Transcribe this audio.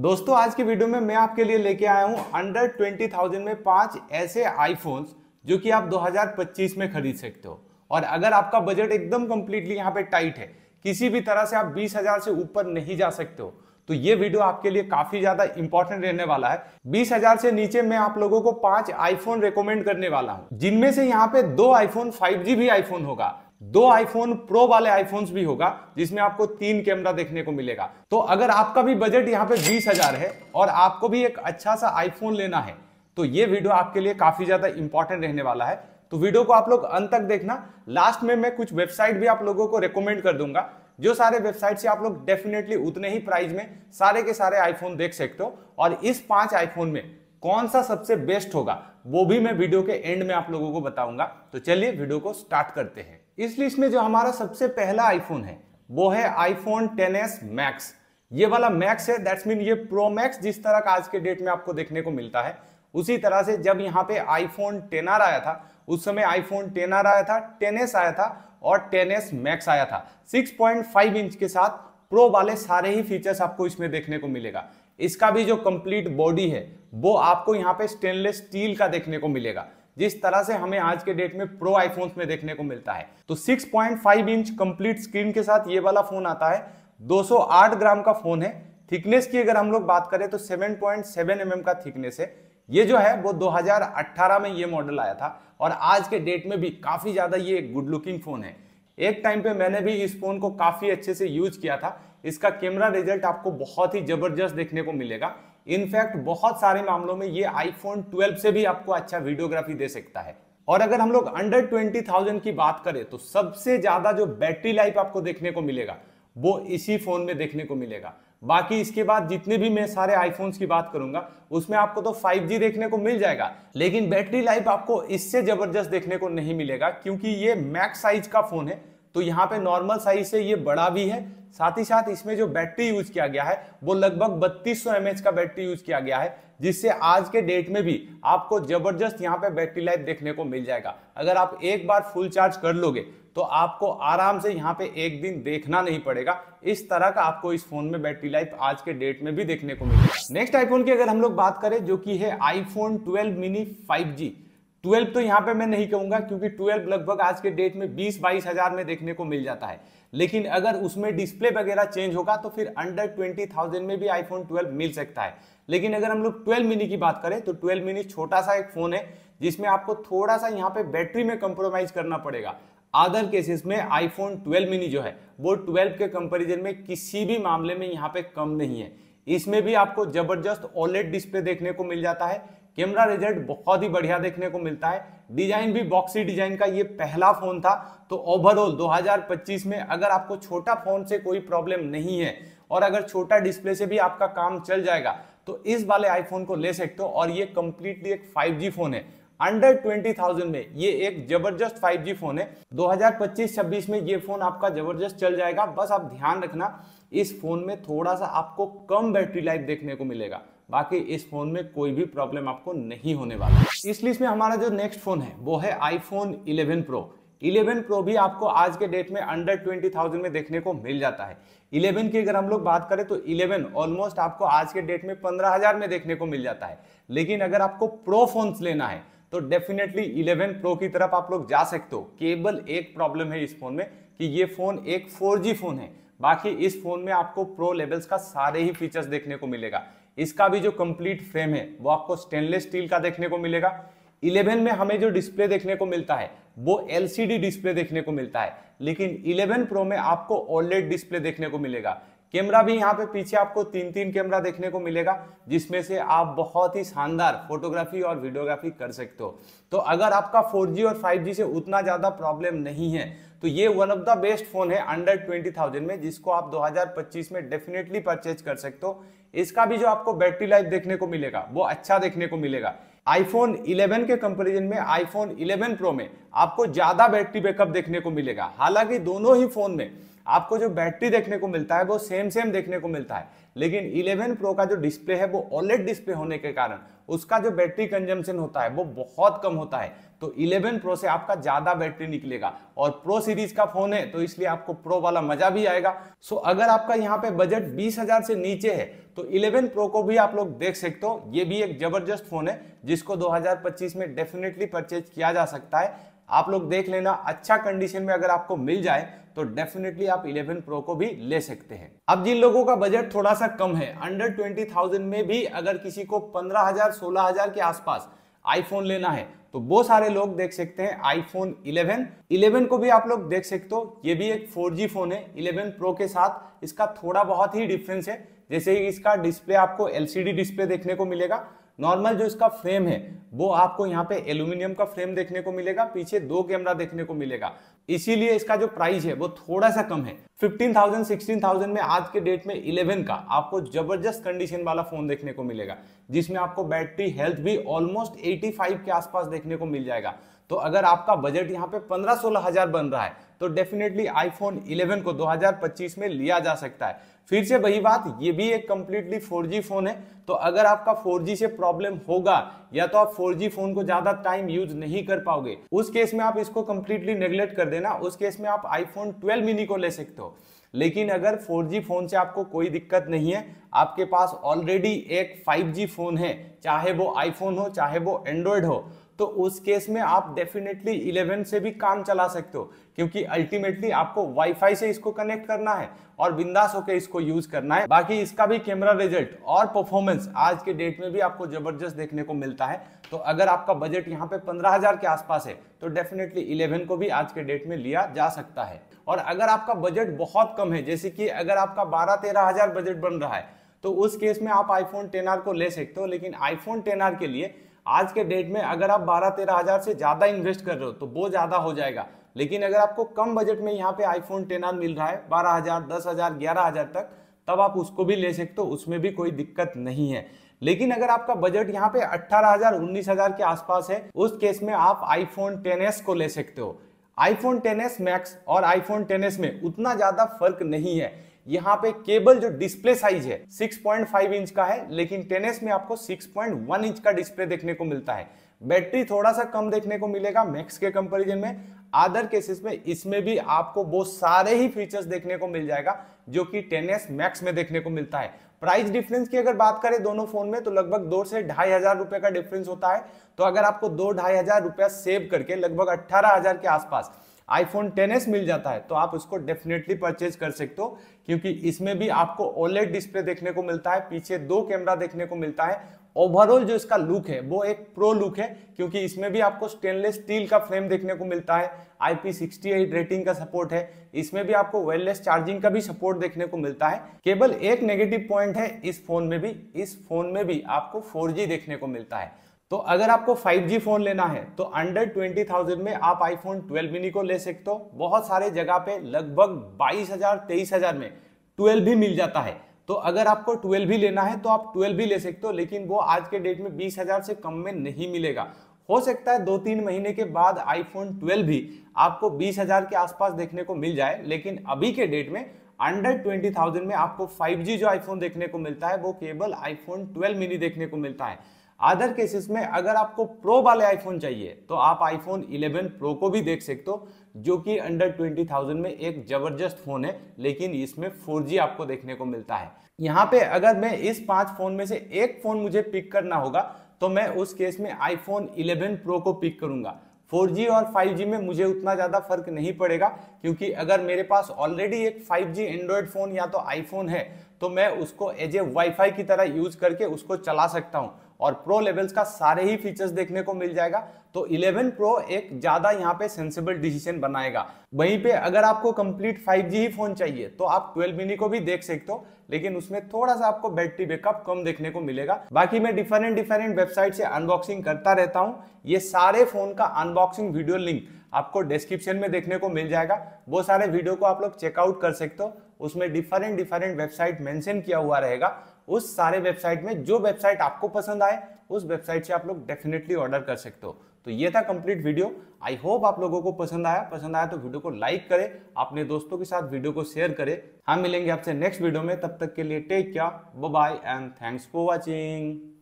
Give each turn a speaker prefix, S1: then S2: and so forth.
S1: दोस्तों आज की वीडियो में मैं आपके लिए लेके आया हूँ अंडर ट्वेंटी थाउजेंड में पांच ऐसे आईफोन्स जो कि आप 2025 में खरीद सकते हो और अगर आपका बजट एकदम कंप्लीटली यहाँ पे टाइट है किसी भी तरह से आप बीस हजार से ऊपर नहीं जा सकते हो तो ये वीडियो आपके लिए काफी ज्यादा इंपॉर्टेंट रहने वाला है बीस हजार से नीचे मैं आप लोगों को पांच आईफोन रिकोमेंड करने वाला हूँ जिनमें से यहाँ पे दो आईफोन फाइव जी भी आईफोन होगा दो आईफोन प्रो वाले आईफोन्स भी होगा जिसमें आपको तीन कैमरा देखने को मिलेगा तो अगर आपका भी बजट यहाँ पे बीस हजार है और आपको भी एक अच्छा सा आईफोन लेना है तो ये वीडियो आपके लिए काफी ज्यादा इंपॉर्टेंट रहने वाला है तो वीडियो को आप लोग अंत तक देखना लास्ट में मैं कुछ वेबसाइट भी आप लोगों को रिकमेंड कर दूंगा जो सारे वेबसाइट से आप लोग डेफिनेटली उतने ही प्राइस में सारे के सारे आईफोन देख सकते हो और इस पांच आईफोन में कौन सा सबसे बेस्ट होगा वो भी मैं वीडियो के एंड में आप लोगों को बताऊंगा तो चलिए वीडियो को स्टार्ट करते हैं इस लिस्ट में जो हमारा सबसे पहला आईफोन है वो है आईफोन टेन एस मैक्स ये वाला मैक्स है दैट्स मीन ये प्रो मैक्स जिस तरह का आज के डेट में आपको देखने को मिलता है उसी तरह से जब यहाँ पे आईफोन टेन आर आया था उस समय आईफोन टेन आर आया था टेन एस आया था और टेन एस मैक्स आया था 6.5 इंच के साथ प्रो वाले सारे ही फीचर्स आपको इसमें देखने को मिलेगा इसका भी जो कंप्लीट बॉडी है वो आपको यहाँ पे स्टेनलेस स्टील का देखने को मिलेगा जिस तरह से हमें आज के डेट में प्रो आईफोन्स में देखने को मिलता है तो 6.5 इंच कंप्लीट स्क्रीन के साथ ये वाला फोन आता है 208 ग्राम का फोन है थिकनेस की अगर हम लोग बात करें तो 7.7 पॉइंट mm का थिकनेस है ये जो है वो 2018 में ये मॉडल आया था और आज के डेट में भी काफ़ी ज़्यादा ये गुड लुकिंग फ़ोन है एक टाइम पे मैंने भी इस फ़ोन को काफ़ी अच्छे से यूज किया था इसका कैमरा रिजल्ट आपको बहुत ही ज़बरदस्त देखने को मिलेगा इनफैक्ट बहुत सारे मामलों में ये आईफोन 12 से भी आपको अच्छा वीडियोग्राफी दे सकता है और अगर हम लोग अंडर 20,000 की बात करें तो सबसे ज्यादा जो बैटरी लाइफ आपको देखने को मिलेगा वो इसी फोन में देखने को मिलेगा बाकी इसके बाद जितने भी मैं सारे आईफोन्स की बात करूंगा उसमें आपको तो 5G देखने को मिल जाएगा लेकिन बैटरी लाइफ आपको इससे जबरदस्त देखने को नहीं मिलेगा क्योंकि ये मैक्स साइज का फोन है तो यहाँ पे नॉर्मल साइज से ये बड़ा भी है साथ ही साथ इसमें जो बैटरी यूज किया गया है वो लगभग 3200 एमएच का बैटरी यूज किया गया है जिससे आज के डेट में भी आपको जबरदस्त यहाँ पे बैटरी लाइफ देखने को मिल जाएगा अगर आप एक बार फुल चार्ज कर लोगे तो आपको आराम से यहाँ पे एक दिन देखना नहीं पड़ेगा इस तरह का आपको इस फोन में बैटरी लाइफ आज के डेट में भी देखने को मिलेगा नेक्स्ट आईफोन की अगर हम लोग बात करें जो की है आईफोन ट्वेल्व मिनी फाइव 12 तो यहाँ पे मैं नहीं कहूंगा क्योंकि 12 लगभग आज के डेट में 20 बाईस हजार में देखने को मिल जाता है लेकिन अगर उसमें डिस्प्ले वगैरह चेंज होगा तो फिर अंडर ट्वेंटी थाउजेंड में भी आईफोन 12 मिल सकता है लेकिन अगर हम लोग 12 मिनी की बात करें तो 12 मिनी छोटा सा एक फ़ोन है जिसमें आपको थोड़ा सा यहाँ पे बैटरी में कंप्रोमाइज़ करना पड़ेगा अदर केसेस में आईफोन 12 मिनी जो है वो 12 के कंपेरिजन में किसी भी मामले में यहाँ पे कम नहीं है इसमें भी आपको जबरदस्त ओलेट डिस्प्ले देखने को मिल जाता है कैमरा रिजल्ट बहुत ही बढ़िया देखने को मिलता है डिजाइन भी बॉक्सी डिजाइन का ये पहला फोन था तो ओवरऑल 2025 में अगर आपको छोटा फोन से कोई प्रॉब्लम नहीं है और अगर छोटा डिस्प्ले से भी आपका काम चल जाएगा तो इस वाले आईफोन को ले सकते हो और ये कंप्लीटली एक 5G फोन है अंडर ट्वेंटी थाउजेंड में ये एक जबरदस्त 5G फोन है 2025-26 में ये फोन आपका जबरदस्त चल जाएगा बस आप ध्यान रखना इस फोन में थोड़ा सा आपको कम बैटरी लाइफ देखने को मिलेगा बाकी इस फोन में कोई भी प्रॉब्लम आपको नहीं होने वाला इस लिस्ट में हमारा जो नेक्स्ट फोन है वो है आईफोन 11 प्रो 11 प्रो भी आपको आज के डेट में अंडर ट्वेंटी थाउजेंड में देखने को मिल जाता है 11 की अगर हम लोग बात करें तो 11 ऑलमोस्ट आपको आज के डेट में पंद्रह हजार में देखने को मिल जाता है लेकिन अगर आपको प्रो फोन लेना है तो डेफिनेटली 11 प्रो की तरफ आप लोग जा सकते हो केवल एक प्रॉब्लम है इस फोन में कि ये फोन एक 4G फोन है बाकी इस फोन में आपको प्रो लेवल्स का सारे ही फीचर्स देखने को मिलेगा इसका भी जो कंप्लीट फ्रेम है वो आपको स्टेनलेस स्टील का देखने को मिलेगा 11 में हमें जो डिस्प्ले देखने को मिलता है वो एलसीडी डिस्प्ले देखने को मिलता है लेकिन 11 प्रो में आपको ऑलरेड डिस्प्ले देखने को मिलेगा कैमरा भी यहाँ पे पीछे आपको तीन तीन कैमरा देखने को मिलेगा जिसमें से आप बहुत ही शानदार फोटोग्राफी और वीडियोग्राफी कर सकते हो तो अगर आपका 4G और 5G से उतना ज़्यादा प्रॉब्लम नहीं है तो ये one of the best phone है अंडर ट्वेंटी थाउजेंड में जिसको आप 2025 में डेफिनेटली परचेज कर सकते हो इसका भी जो आपको बैटरी लाइफ देखने को मिलेगा वो अच्छा देखने को मिलेगा आईफोन 11 के कंपैरिजन में आईफोन 11 प्रो में आपको ज़्यादा बैटरी बैकअप देखने को मिलेगा हालांकि दोनों ही फ़ोन में आपको जो बैटरी देखने को मिलता है वो सेम सेम देखने को मिलता है लेकिन 11 प्रो का जो डिस्प्ले है वो ओलेट डिस्प्ले होने के कारण उसका जो बैटरी कंजम्पशन होता है वो बहुत कम होता है तो 11 प्रो से आपका ज़्यादा बैटरी निकलेगा और प्रो सीरीज का फ़ोन है तो इसलिए आपको प्रो वाला मज़ा भी आएगा सो अगर आपका यहाँ पे बजट 20,000 से नीचे है तो 11 प्रो को भी आप लोग देख सकते हो ये भी एक ज़बरदस्त फ़ोन है जिसको 2025 में डेफिनेटली परचेज किया जा सकता है आप लोग देख लेना अच्छा कंडीशन में अगर आपको मिल जाए तो डेफिनेटली आप 11 प्रो को भी ले सकते हैं अब जिन लोगों का बजट थोड़ा सा कम है अंडर 20,000 में भी अगर किसी को 15,000 16,000 के आसपास आईफोन लेना है तो बहुत सारे लोग देख सकते हैं आईफोन 11 11 को भी आप लोग देख सकते हो ये भी एक 4G फोन है 11 प्रो के साथ इसका थोड़ा बहुत ही डिफरेंस है जैसे इसका डिस्प्ले आपको एलसीडी डिस्प्ले देखने को मिलेगा नॉर्मल जो इसका फ्रेम है वो आपको यहाँ पे एल्यूमिनियम का फ्रेम देखने को मिलेगा पीछे दो कैमरा देखने को मिलेगा इसीलिए इसका जो प्राइस है वो थोड़ा सा कम है 15,000, 16,000 में आज के डेट में 11 का आपको जबरदस्त कंडीशन वाला फोन देखने को मिलेगा जिसमें आपको बैटरी हेल्थ भी ऑलमोस्ट 85 के आसपास देखने को मिल जाएगा तो अगर आपका बजट यहाँ पे पंद्रह सोलह हजार बन रहा है तो डेफिनेटली आईफोन 11 को 2025 में लिया जा सकता है फिर से वही बात ये भी एक कम्प्लीटली 4G फोन है तो अगर आपका 4G से प्रॉब्लम होगा या तो आप 4G फोन को ज्यादा टाइम यूज नहीं कर पाओगे उस केस में आप इसको कंप्लीटली नेग्लेक्ट कर देना उस केस में आप आईफोन 12 मिनी को ले सकते हो लेकिन अगर 4G फोन से आपको कोई दिक्कत नहीं है आपके पास ऑलरेडी एक 5G फोन है चाहे वो आईफोन हो चाहे वो एंड्रॉयड हो तो उस केस में आप डेफिनेटली 11 से भी काम चला सकते हो क्योंकि अल्टीमेटली आपको वाईफाई से इसको कनेक्ट करना है और बिंदास होकर इसको यूज करना है बाकी इसका भी कैमरा रिजल्ट और परफॉर्मेंस आज के डेट में भी आपको जबरदस्त देखने को मिलता है तो अगर आपका बजट यहाँ पे पंद्रह हजार के आसपास है तो डेफिनेटली इलेवन को भी आज के डेट में लिया जा सकता है और अगर आपका बजट बहुत कम है जैसे कि अगर आपका बारह तेरह हजार बजट बन रहा है तो उस केस में आप आईफोन टेन को ले सकते हो लेकिन आईफोन टेन के लिए आज के डेट में अगर आप बारह तेरह हजार से ज्यादा इन्वेस्ट कर रहे हो तो वो ज्यादा हो जाएगा लेकिन अगर आपको कम बजट में यहाँ पे आईफोन टेन आर मिल रहा है बारह हजार दस हजार ग्यारह हजार तक तब आप उसको भी ले सकते हो उसमें भी कोई दिक्कत नहीं है लेकिन अगर आपका बजट यहाँ पे अट्ठारह हजार उन्नीस हजार के आसपास है उस केस में आप आईफोन टेन को ले सकते हो आईफोन टेन मैक्स और आईफोन टेन में उतना ज्यादा फर्क नहीं है यहाँ पे केबल जो डिस्प्ले साइज है 6.5 इंच का है लेकिन टेनिस में आपको 6.1 इंच का डिस्प्ले देखने को मिलता है बैटरी थोड़ा सा कम देखने को मिलेगा मैक्स के कंपैरिजन में अदर केसेस में इसमें भी आपको वो सारे ही फीचर्स देखने को मिल जाएगा जो कि टेनिस मैक्स में देखने को मिलता है प्राइस डिफरेंस की अगर बात करें दोनों फोन में तो लगभग दो से ढाई हजार रुपए का डिफरेंस होता है तो अगर आपको दो ढाई हजार रुपया सेव करके लगभग अट्ठारह हजार के आसपास आईफोन 10s मिल जाता है तो आप उसको डेफिनेटली परचेज कर सकते हो क्योंकि इसमें भी आपको ओलेट डिस्प्ले देखने को मिलता है पीछे दो कैमरा देखने को मिलता है ओवरऑल जो इसका लुक है वो एक प्रो लुक है क्योंकि इसमें भी आपको स्टेनलेस स्टील का फ्रेम देखने को मिलता है IP68 रेटिंग का सपोर्ट है इसमें भी आपको वायरलेस चार्जिंग का भी सपोर्ट देखने को मिलता है केवल एक नेगेटिव पॉइंट है इस फोन में भी इस फोन में भी आपको 4G देखने को मिलता है तो अगर आपको 5G फोन लेना है तो अंडर 20,000 में आप आईफोन 12 मिनी को ले सकते हो बहुत सारे जगह पे लगभग 22,000 23,000 में 12 भी मिल जाता है तो अगर आपको 12 भी लेना है तो आप 12 भी ले सकते हो लेकिन वो आज के डेट में 20,000 से कम में नहीं मिलेगा हो सकता है दो तीन महीने के बाद आईफोन 12 भी आपको 20,000 के आसपास देखने को मिल जाए लेकिन अभी के डेट में अंडर 20,000 में आपको 5G जो आईफोन देखने को मिलता है वो केवल आईफोन 12 मिनी देखने को मिलता है अदर केसेस में अगर आपको प्रो वाले आईफोन चाहिए तो आप आईफोन 11 प्रो को भी देख सकते हो जो कि अंडर 20,000 में एक जबरदस्त फोन है लेकिन इसमें 4G आपको देखने को मिलता है यहाँ पे अगर मैं इस पांच फोन में से एक फोन मुझे पिक करना होगा तो मैं उस केस में आईफोन 11 प्रो को पिक करूंगा 4G और 5G में मुझे उतना ज़्यादा फर्क नहीं पड़ेगा क्योंकि अगर मेरे पास ऑलरेडी एक 5G एंड्रॉयड फ़ोन या तो आईफोन है तो मैं उसको एज ए वाईफाई की तरह यूज करके उसको चला सकता हूँ और प्रो लेवल्स का सारे ही फीचर्स देखने को मिल जाएगा तो 11 प्रो एक ज़्यादा यहाँ पे सेंसिबल डिसीजन बनाएगा वहीं पे अगर आपको कंप्लीट 5G ही फ़ोन चाहिए तो आप 12 मिनी को भी देख सकते हो लेकिन उसमें थोड़ा सा आपको बैटरी बैकअप कम देखने को मिलेगा बाकी मैं डिफरेंट डिफरेंट वेबसाइट से अनबॉक्सिंग करता रहता हूँ ये सारे फ़ोन का अनबॉक्सिंग वीडियो लिंक आपको डिस्क्रिप्शन में देखने को मिल जाएगा वो सारे वीडियो को आप लोग चेकआउट कर सकते हो उसमें डिफरेंट डिफरेंट वेबसाइट मेंशन किया हुआ रहेगा उस सारे वेबसाइट में जो वेबसाइट आपको पसंद आए उस वेबसाइट से आप लोग डेफिनेटली ऑर्डर कर सकते हो तो ये था कंप्लीट वीडियो आई होप आप लोगों को पसंद आया पसंद आया तो वीडियो को लाइक करें अपने दोस्तों के साथ वीडियो को शेयर करें हम मिलेंगे आपसे नेक्स्ट वीडियो में तब तक के लिए take care bye bye and thanks for watching